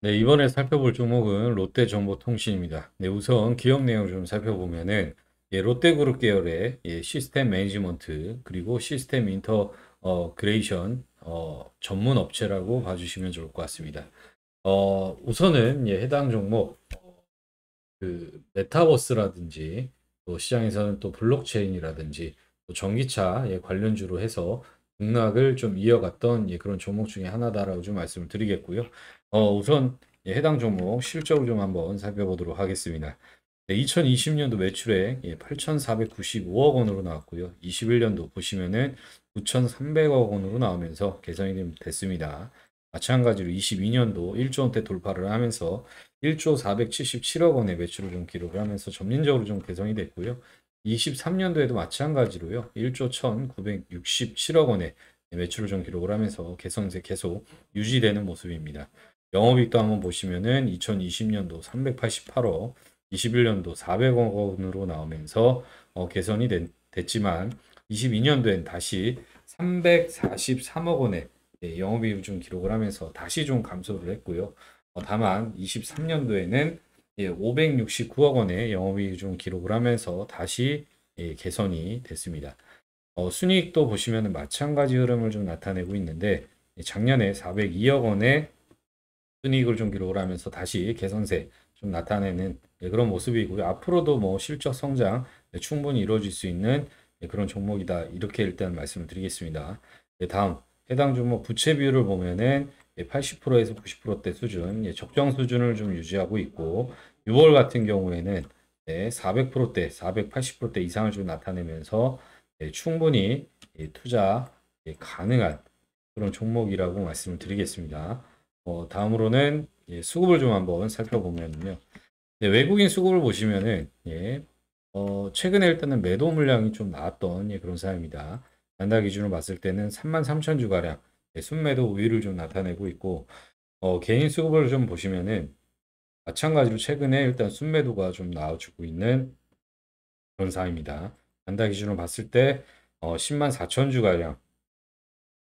네, 이번에 살펴볼 종목은 롯데정보통신입니다. 네, 우선 기업 내용을 좀 살펴보면은 예, 롯데그룹 계열의 예, 시스템 매니지먼트 그리고 시스템 인터그레이션 어, 어, 전문 업체라고 봐주시면 좋을 것 같습니다. 어, 우선은 예, 해당 종목 그 메타버스라든지 또 시장에서는 또 블록체인이라든지 또 전기차 예, 관련주로 해서 등락을 좀 이어갔던 예, 그런 종목 중에 하나다라고 좀 말씀을 드리겠고요. 어, 우선 예, 해당 종목 실적을 좀 한번 살펴보도록 하겠습니다. 네, 2020년도 매출액 8,495억 예, 원으로 나왔고요. 21년도 보시면은 9,300억 원으로 나오면서 개선이 됐습니다. 마찬가지로 22년도 1조 원대 돌파를 하면서 1조 477억 원의 매출을 좀 기록을 하면서 점진적으로 좀 개선이 됐고요. 23년도에도 마찬가지로요. 1조 1,967억 원의 매출을 좀 기록을 하면서 개선세 계속 유지되는 모습입니다. 영업이익도 한번 보시면은 2020년도 388억, 21년도 400억 원으로 나오면서 어, 개선이 된, 됐지만 22년도엔 다시 343억 원의 예, 영업이익을 좀 기록을 하면서 다시 좀 감소를 했고요. 어, 다만 23년도에는 예, 569억 원의 영업이익을 좀 기록을 하면서 다시 예, 개선이 됐습니다. 어, 순이익도 보시면 마찬가지 흐름을 좀 나타내고 있는데 예, 작년에 402억 원의 순이익을 좀 기록하면서 다시 개선세 좀 나타내는 예, 그런 모습이고요. 앞으로도 뭐 실적 성장 예, 충분히 이루어질 수 있는 예, 그런 종목이다. 이렇게 일단 말씀을 드리겠습니다. 다음 해당 종목 부채 비율을 보면은 80%에서 90%대 수준, 적정 수준을 좀 유지하고 있고 6월 같은 경우에는 400%대, 480%대 이상을 좀 나타내면서 충분히 투자 가능한 그런 종목이라고 말씀을 드리겠습니다. 어, 다음으로는 예, 수급을 좀 한번 살펴보면요. 네, 외국인 수급을 보시면은 예, 어, 최근에 일단은 매도 물량이 좀 나왔던 예, 그런 사입니다. 항 단달 기준으로 봤을 때는 33,000주 가량 예, 순매도 우위를 좀 나타내고 있고 어, 개인 수급을 좀 보시면은 마찬가지로 최근에 일단 순매도가 좀 나와주고 있는 그런 사항입니다 단달 기준으로 봤을 때 어, 10만 4천 주가량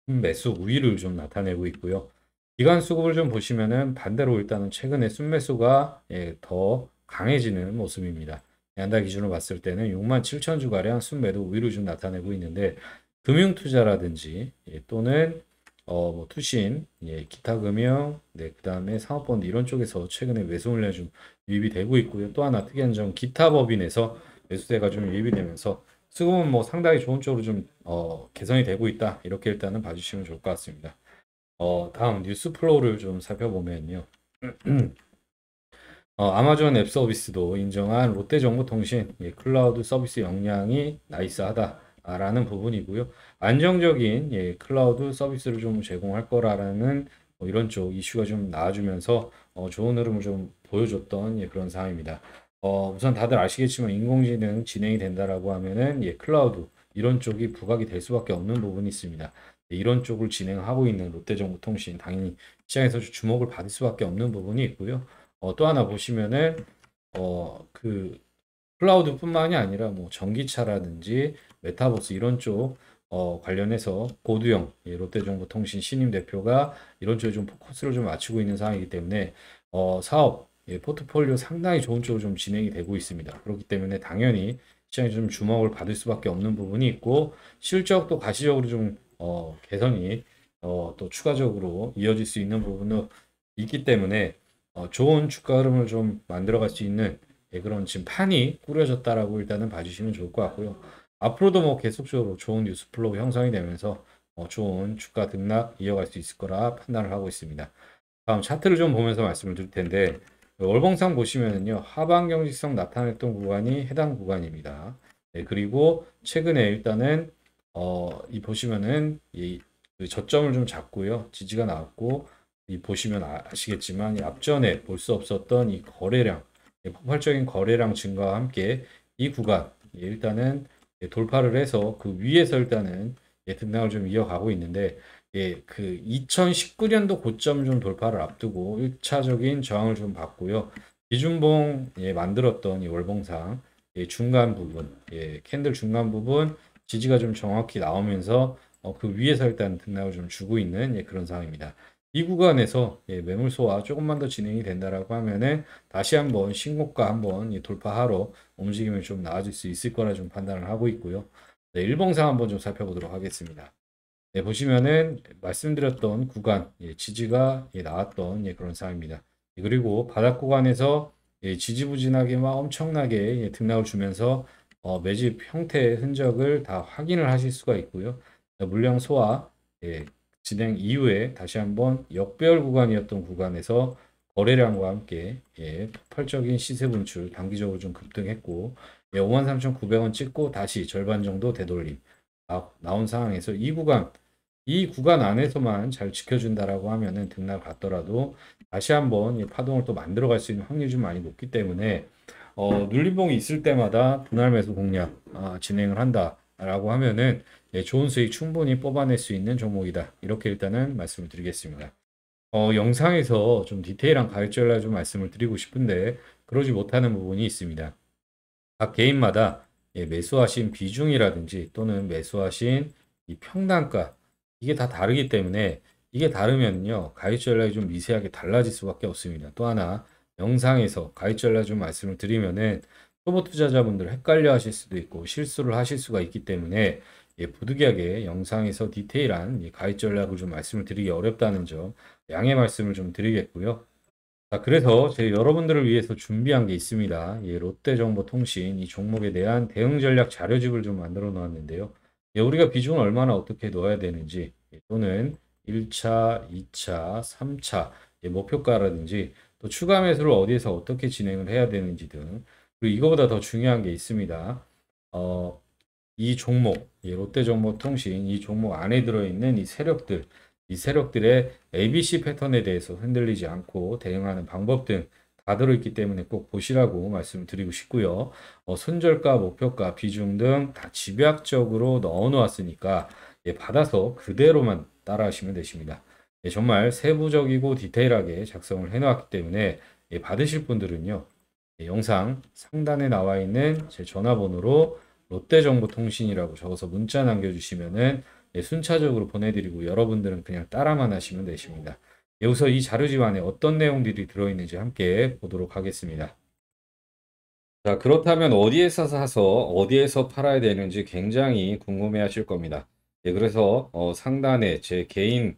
매수 우위를 좀 나타내고 있고요. 기간 수급을 좀 보시면은 반대로 일단은 최근에 순매수가 예, 더 강해지는 모습입니다. 연달 기준으로 봤을 때는 6만 7천 주가량 순매도 위로 좀 나타내고 있는데 금융 투자라든지 예, 또는 어, 뭐 투신, 예, 기타 금융, 네, 그다음에 상업펀드 이런 쪽에서 최근에 매수 물량 좀 유입이 되고 있고요. 또 하나 특이한 점 기타 법인에서 매수세가 좀 유입이 되면서 수급은 뭐 상당히 좋은 쪽으로 좀 어, 개선이 되고 있다. 이렇게 일단은 봐주시면 좋을 것 같습니다. 어, 다음 뉴스 플로우를 좀 살펴보면요. 어, 아마존 앱 서비스도 인정한 롯데정보통신 예, 클라우드 서비스 역량이 나이스하다라는 부분이고요. 안정적인 예, 클라우드 서비스를 좀 제공할 거라는뭐 이런 쪽 이슈가 좀 나와주면서 어, 좋은 흐름을 좀 보여줬던 예, 그런 상황입니다. 어, 우선 다들 아시겠지만 인공지능 진행이 된다라고 하면은 예, 클라우드 이런 쪽이 부각이 될 수밖에 없는 부분이 있습니다. 네, 이런 쪽을 진행하고 있는 롯데정보통신 당연히 시장에서 주목을 받을 수밖에 없는 부분이 있고요. 어, 또 하나 보시면은 어, 그 클라우드뿐만이 아니라 뭐 전기차라든지 메타버스 이런 쪽 어, 관련해서 고두영 예, 롯데정보통신 신임 대표가 이런 쪽에 좀 포커스를 좀 맞추고 있는 상황이기 때문에 어, 사업 예, 포트폴리오 상당히 좋은 쪽으로 좀 진행이 되고 있습니다. 그렇기 때문에 당연히 시장이 좀 주목을 받을 수밖에 없는 부분이 있고 실적도 가시적으로 좀 어, 개선이 어, 또 추가적으로 이어질 수 있는 부분도 있기 때문에 어, 좋은 주가 흐름을 좀 만들어갈 수 있는 예, 그런 지금 판이 꾸려졌다라고 일단은 봐주시면 좋을 것 같고요. 앞으로도 뭐 계속적으로 좋은 뉴스 플로우 형성이 되면서 어, 좋은 주가 등락 이어갈 수 있을 거라 판단을 하고 있습니다. 다음 차트를 좀 보면서 말씀을 드릴 텐데 월봉상 보시면은요 하방 경직성 나타냈던 구간이 해당 구간입니다. 네, 그리고 최근에 일단은 어, 이 보시면은 이 그 저점을 좀 잡고요. 지지가 나왔고 이 보시면 아, 아시겠지만 이 앞전에 볼 수 없었던 이 거래량 폭발적인 거래량 증가와 함께 이 구간 예, 일단은 예, 돌파를 해서 그 위에서 일단은 예, 등락을 좀 이어가고 있는데 예, 그 2019년도 고점 좀 돌파를 앞두고 1차적인 저항을 좀 받고요. 기준봉 예, 만들었던 이 월봉상 예, 중간 부분, 예, 캔들 중간 부분 지지가 좀 정확히 나오면서 어, 그 위에서 일단 등락을 좀 주고 있는 예, 그런 상황입니다. 이 구간에서 예, 매물 소화 조금만 더 진행이 된다라고 하면은 다시 한번 신고가 한번 예, 돌파하러 움직이면좀 나아질 수 있을 거라 좀 판단을 하고 있고요. 네, 일봉상 한번 좀 살펴보도록 하겠습니다. 네, 보시면은 말씀드렸던 구간 예, 지지가 예, 나왔던 예, 그런 상황입니다. 그리고 바닥 구간에서 예, 지지부진하게 막 엄청나게 예, 등락을 주면서 어, 매집 형태의 흔적을 다 확인을 하실 수가 있고요. 물량 소화 예, 진행 이후에 다시 한번 역별 구간이었던 구간에서 거래량과 함께 예, 폭발적인 시세 분출 단기적으로 좀 급등했고 예, 53,900원 찍고 다시 절반 정도 되돌림 나, 아, 나온 상황에서 이 구간 이 구간 안에서만 잘 지켜준다라고 하면은 등락 갔더라도 다시 한번 파동을 또 만들어 갈 수 있는 확률이 좀 많이 높기 때문에 어, 눌림봉이 있을 때마다 분할 매수 공략 아, 진행을 한다라고 하면은 예, 좋은 수익 충분히 뽑아낼 수 있는 종목이다. 이렇게 일단은 말씀을 드리겠습니다. 어, 영상에서 좀 디테일한 가격전략 좀 말씀을 드리고 싶은데 그러지 못하는 부분이 있습니다. 각 개인마다 예, 매수하신 비중이라든지 또는 매수하신 이 평단가 이게 다 다르기 때문에 이게 다르면요 가격 전략이 좀 미세하게 달라질 수밖에 없습니다. 또 하나 영상에서 가이드라 좀 말씀을 드리면은 초보 투자자분들 헷갈려 하실 수도 있고 실수를 하실 수가 있기 때문에 예, 부득이하게 영상에서 디테일한 예, 가입 전략을 좀 말씀을 드리기 어렵다는 점 양해 말씀을 좀 드리겠고요. 자, 그래서 제 여러분들을 위해서 준비한 게 있습니다. 예, 롯데정보통신 이 종목에 대한 대응 전략 자료집을 좀 만들어 놓았는데요. 예, 우리가 비중을 얼마나 어떻게 넣어야 되는지 예, 또는 1차, 2차, 3차 예, 목표가라든지 또 추가 매수를 어디에서 어떻게 진행을 해야 되는지 등 그리고 이거보다 더 중요한 게 있습니다. 어, 이 종목, 롯데정보통신 이 종목 안에 들어있는 이 세력들, 이 세력들의 ABC 패턴에 대해서 흔들리지 않고 대응하는 방법 등 다 들어있기 때문에 꼭 보시라고 말씀 드리고 싶고요. 어, 손절가, 목표가, 비중 등 다 집약적으로 넣어 놓았으니까 예, 받아서 그대로만 따라 하시면 되십니다. 예, 정말 세부적이고 디테일하게 작성을 해놓았기 때문에 예, 받으실 분들은요. 예, 영상 상단에 나와 있는 제 전화번호로 롯데정보통신이라고 적어서 문자 남겨주시면은 순차적으로 보내드리고 여러분들은 그냥 따라만 하시면 되십니다. 여기서 이 자료집 안에 어떤 내용들이 들어있는지 함께 보도록 하겠습니다. 자 그렇다면 어디에서 사서 어디에서 팔아야 되는지 굉장히 궁금해 하실 겁니다. 예, 그래서 어, 상단에 제 개인